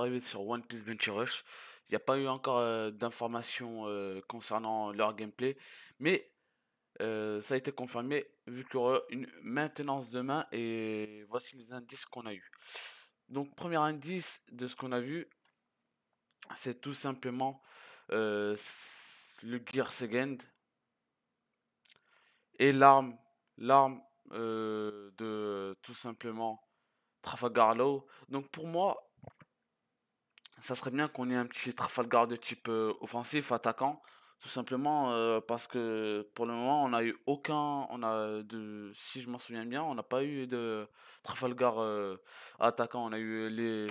arrivé sur One Piece Venture Rush. Il n'y a pas eu encore euh, d'informations euh, concernant leur gameplay, mais euh, ça a été confirmé vu qu'il y aura une maintenance demain et voici les indices qu'on a eu. Donc premier indice de ce qu'on a vu, c'est tout simplement le Gear Second et l'arme l'arme de tout simplement Trafalgar Law. Donc pour moi, ça serait bien qu'on ait un petit Trafalgar de type offensif, attaquant, tout simplement parce que pour le moment, on n'a eu aucun, on a de, si je m'en souviens bien, on n'a pas eu de Trafalgar attaquant, on a eu les,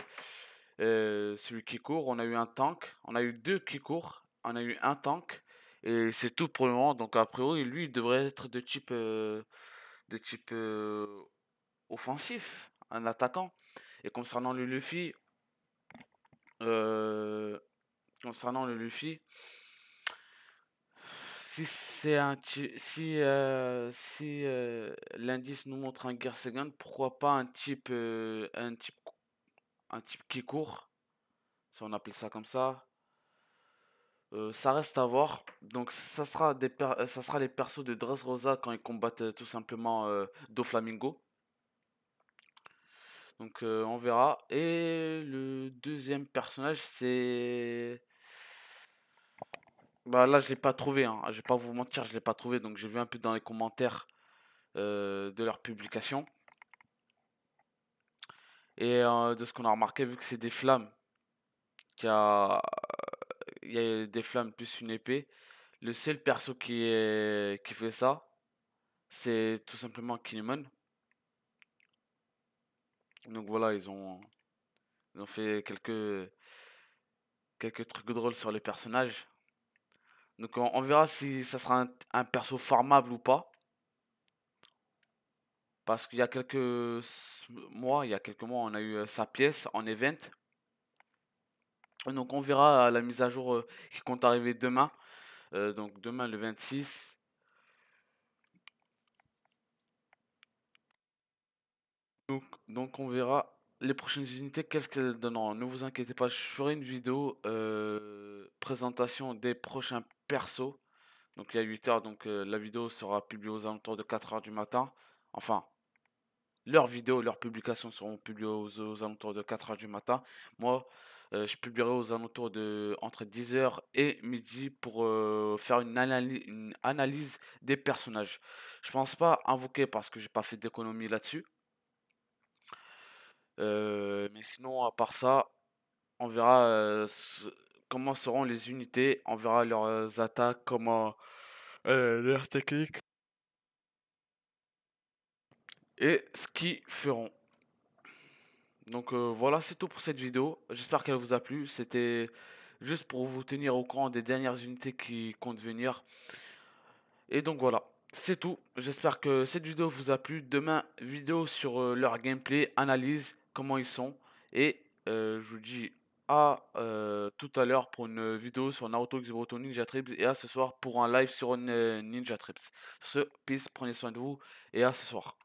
celui qui court, on a eu un tank, on a eu deux qui courent, on a eu un tank, et c'est tout pour le moment, donc a priori, lui, devrait être de type, de type offensif, un attaquant. Et concernant le Luffy, euh, concernant le Luffy, si c'est un si euh, si euh, l'indice nous montre un Second pourquoi pas un type un type un type qui court, si on appelle ça comme ça. ça reste à voir. Donc ça sera des ça sera les persos de Dressrosa quand ils combattent tout simplement Do Doflamingo. Donc on verra et le deuxième personnage, c'est. Bah là, je l'ai pas trouvé. Hein. Je vais pas vous mentir, je l'ai pas trouvé. Donc j'ai vu un peu dans les commentaires euh, de leur publication. Et euh, de ce qu'on a remarqué, vu que c'est des flammes, qui a... Il y a des flammes plus une épée. Le seul perso qui, est... qui fait ça, c'est tout simplement Kinemon. Donc voilà, ils ont ils ont fait quelques, quelques trucs drôles sur les personnages. Donc on, verra si ça sera un, perso farmable ou pas. Parce qu'il y a quelques mois, il y a quelques mois, on a eu euh, sa pièce en event. Donc on verra la mise à jour euh, qui compte arriver demain. Euh, donc demain le 26. Donc, donc on verra les prochaines unités, qu'est-ce qu'elles donneront Ne vous inquiétez pas, je ferai une vidéo euh, présentation des prochains persos. Donc il y a 8 heures, donc euh, la vidéo sera publiée aux alentours de 4 heures du matin. Enfin, leurs vidéos, leurs publications seront publiées aux, alentours de 4 heures du matin. Moi, euh, je publierai aux alentours de entre 10h et midi pour faire une, une, analyse des personnages. Je pense pas invoquer parce que j'ai pas fait d'économie là-dessus. Euh, mais sinon, à part ça, on verra euh, comment seront les unités, on verra leurs attaques, comment leur leurs techniques et ce qu'ils feront. Donc euh, voilà, c'est tout pour cette vidéo. J'espère qu'elle vous a plu. C'était juste pour vous tenir au courant des dernières unités qui comptent venir. Et donc voilà, c'est tout. J'espère que cette vidéo vous a plu. Demain, vidéo sur leur gameplay, analyse comment ils sont. Et je vous dis à tout à l'heure pour une vidéo sur Naruto X Ninja Trips et à ce soir pour un live sur une, Ninja Trips. Ce, peace, prenez soin de vous et à ce soir.